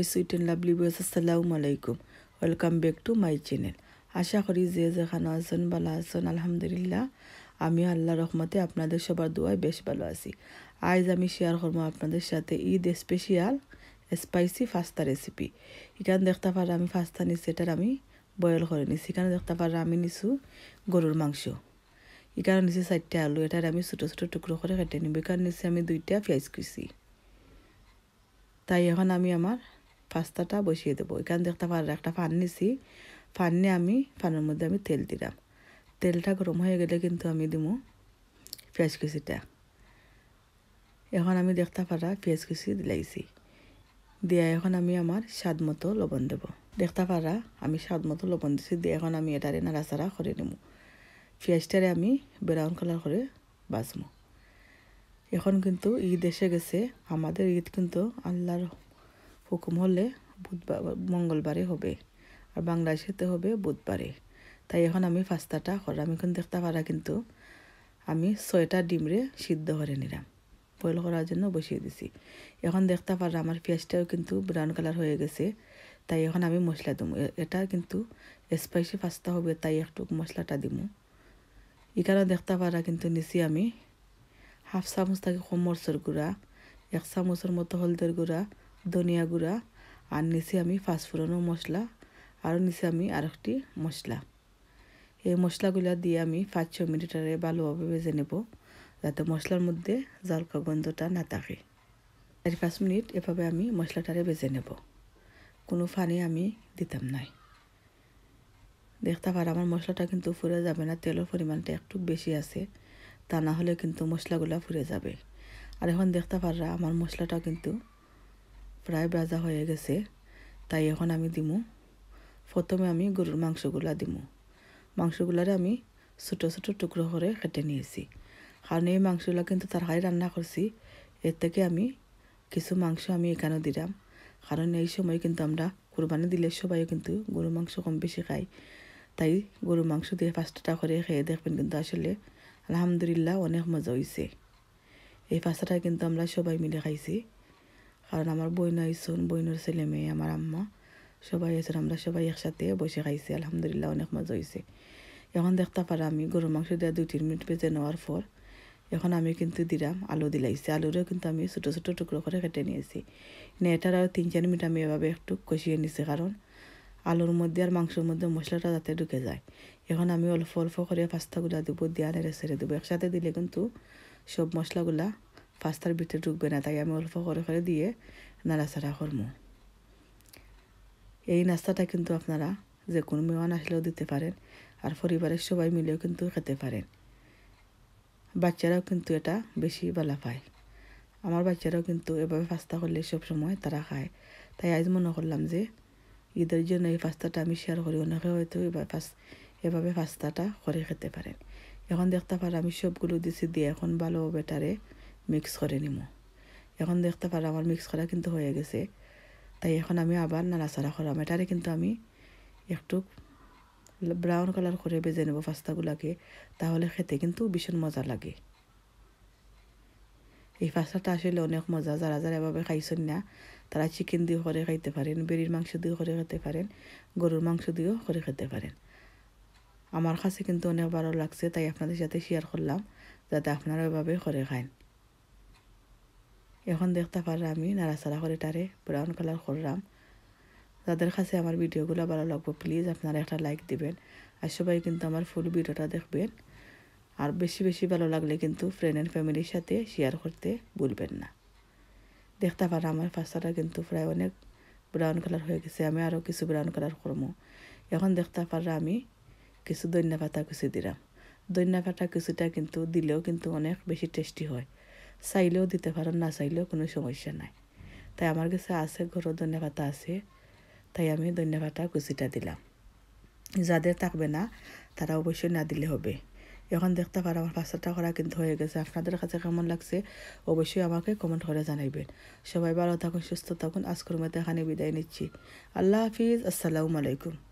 my sweet and lovely boys আসসালামু আলাইকুম welcome back to my channel আশা করি যে যেখানে আছেন ভালো আছেন আলহামদুলিল্লাহ আমি আল্লাহ রহমতে আপনাদের সবার দোয়ায় বেশ ভালো আছি আজ আমি শেয়ার করবো আপনাদের সাথে Eid special spicy pasta recipe এখানে দেখতে পারে আমি ফাস্তা নিচ্ছি এটার আমি বয়েল করে নিছি এখানে দেখতে পারে আমি নিছু গরুর মাংস এখানে নিচে চারটে আলু এটার আমি ছোটো ছোটো টুকরো করে কেটে নিব এখানে নিচে আমি দুইটা পেঁয়াজ কুচি তাই এখন আমি আমার পাস্তাটা বসিয়ে দেবো এখানে দেখতে পার একটা ফান নিছি ফান নিয়ে আমি ফানের মধ্যে আমি তেল দিলাম তেলটা গরম হয়ে গেলে কিন্তু আমি দিব পেঁয়াজ কুচিটা এখন আমি দেখতে পারা পেঁয়াজ কুচি দিলাইছি দিয়া এখন আমি আমার স্বাদ মতো লবণ দেব দেখতে পারা আমি স্বাদ মতো লবণ দিছি দিয়ে এখন আমি এটারে নাড়াচাড়া করে নিমু পেঁয়াজটারে আমি ব্রাউন কালার করে বাঁচমু এখন কিন্তু ঈদ এসে গেছে আমাদের ঈদ কিন্তু আল্লাহর হুকুম হলে বুধবার মঙ্গলবারে হবে আর বাংলাদেশেতে হবে বুধবারে তাই এখন আমি পাস্তাটা আমি এখন দেখতে পারা কিন্তু আমি ছয়টা ডিমরে সিদ্ধ হরে নিলাম বয়ল করার জন্য বসিয়ে দিছি এখন দেখতে পারা আমার পেঁয়াজটাও কিন্তু ব্রাউন কালার হয়ে গেছে তাই এখন আমি মশলা দিমু এটা কিন্তু স্পাইসি পাস্তা হবে তাই একটু মশলাটা দিব এই কারণে দেখতে পারা কিন্তু নিচে আমি হাফ চামচ থাকে কম মরচর গুঁড়া এক চামচের মতো হলদের গুঁড়া ধনিয়া গুঁড়া আর নিচে আমি পাঁচফোড়নও মশলা আর নিচে আমি আর একটি মশলা এই মশলাগুলা দিয়ে আমি পাঁচ ছ মিনিটারে ভালোভাবে ভেজে নেব যাতে মশলার মধ্যে জলকা গন্ধটা না থাকে চারি পাঁচ মিনিট এভাবে আমি মশলাটারে ভেজে নেব কোনো ফানি আমি দিতাম নাই দেখতে পার আমার মশলাটা কিন্তু ফুরে যাবে না তেলের পরিমাণটা একটু বেশি আছে তা না হলে কিন্তু মশলাগুলো ফুরে যাবে আর এখন দেখতে পাররা আমার মশলাটা কিন্তু প্রায় ভাজা হয়ে গেছে তাই এখন আমি দিমু প্রথমে আমি গরুর মাংসগুলা দিমু মাংসগুলারে আমি ছোটো ছোটো টুকরো করে কেটে নিয়েছি কারণ এই মাংসগুলো কিন্তু তরকারি রান্না করছি এর থেকে আমি কিছু মাংস আমি এখানেও দিলাম কারণ এই সময় কিন্তু আমরা কোরবানি দিলে সবাইও কিন্তু গরু মাংস কম বেশি খাই তাই গরু মাংস দিয়ে পাঁচটাটা করে খেয়ে দেখবেন কিন্তু আসলে আলহামদুলিল্লাহ অনেক মজা হয়েছে এই পাঁচটা কিন্তু আমরা সবাই মিলে খাইছি কারণ আমার বইন আইসন বইনের ছেলে মেয়ে আমার আম্মা সবাই আছে আমরা সবাই একসাথে বসে খাইছি আলহামদুলিল্লাহ অনেক মজা হয়েছে এখন দেখতে পারা আমি গরু মাংস দিয়ে দুই তিন মিনিট বেজে নেওয়ার পর এখন আমি কিন্তু দিলাম আলু দিলাইছি আলুরও কিন্তু আমি ছোটো ছোটো টুকরো করে কেটে নিয়েছি এনে মানে এটার আর তিন চার মিনিট আমি এভাবে একটু কষিয়ে নিছি কারণ আলুর মধ্যে আর মাংসের মধ্যে মশলাটা যাতে ঢুকে যায় এখন আমি অল্প অল্প করে পাস্তাগুলা দেবো দিয়ে নেড়ে ছেড়ে দেবো একসাথে দিলে কিন্তু সব মশলাগুলা পাস্তার ভিতরে ঢুকবে না তাই আমি অল্প করে করে দিয়ে নাড়াচাড়া করবো এই নাস্তাটা কিন্তু আপনারা যে কোনো মেহমান আসলেও দিতে পারেন আর পরিবারের সবাই মিলেও কিন্তু খেতে পারেন বাচ্চারাও কিন্তু এটা বেশি বেলা পায় আমার বাচ্চারাও কিন্তু এভাবে পাস্তা করলে সব সময় তারা খায় তাই আজ মনে করলাম যে ঈদের জন্য এই পাস্তাটা আমি শেয়ার করি অনেকে হয়তো এবার এভাবে পাস্তাটা করে খেতে পারেন এখন দেখতে পারে আমি সবগুলো দিছি দিয়ে এখন ভালো বেটারে মিক্স করে নিম এখন দেখতে পারো আমার মিক্স করা কিন্তু হয়ে গেছে তাই এখন আমি আবার নাড়াচাড়া করলাম এটারে কিন্তু আমি একটু ব্রাউন কালার করে বেজে নেব পাস্তাগুলোকে তাহলে খেতে কিন্তু ভীষণ মজা লাগে এই পাস্তাটা আসলে অনেক মজা যারা যারা এভাবে খাইছেন না তারা চিকেন দিয়ে করে খাইতে পারেন বেরির মাংস দিয়েও করে খেতে পারেন গরুর মাংস দিয়েও করে খেতে পারেন আমার কাছে কিন্তু অনেক ভালো লাগছে তাই আপনাদের সাথে শেয়ার করলাম যাতে আপনারা এভাবে করে খায় এখন দেখতে পারে আমি নাড়াচাড়া করে তারে ব্রাউন কালার করলাম যাদের কাছে আমার ভিডিওগুলো ভালো লাগবে প্লিজ আপনারা একটা লাইক দিবেন আর সবাই কিন্তু আমার ফুল ভিডিওটা দেখবেন আর বেশি বেশি ভালো লাগলে কিন্তু ফ্রেন্ড অ্যান্ড ফ্যামিলির সাথে শেয়ার করতে ভুলবেন না দেখতে পারা আমার পাস্তাটা কিন্তু প্রায় অনেক ব্রাউন কালার হয়ে গেছে আমি আরও কিছু ব্রাউন কালার করবো এখন দেখতে পারা আমি কিছু ধন্যা পাতা কুচি দিলাম ধন্যা পাতা কিছুটা কিন্তু দিলেও কিন্তু অনেক বেশি টেস্টি হয় চাইলেও দিতে পারেন না চাইলেও কোনো সমস্যা নাই তাই আমার কাছে আছে ঘরও ধন্যবাদটা আছে তাই আমি ধন্যবাদটা কুচিটা দিলাম যাদের থাকবে না তারা অবশ্যই না দিলে হবে এখন দেখতে পারো আমার পাঁচটা করা কিন্তু হয়ে গেছে আপনাদের কাছে কেমন লাগছে অবশ্যই আমাকে কমেন্ট করে জানাইবেন সবাই ভালো থাকুন সুস্থ থাকুন আজকের মতো এখানে বিদায় নিচ্ছি আল্লাহ হাফিজ আসসালামু আলাইকুম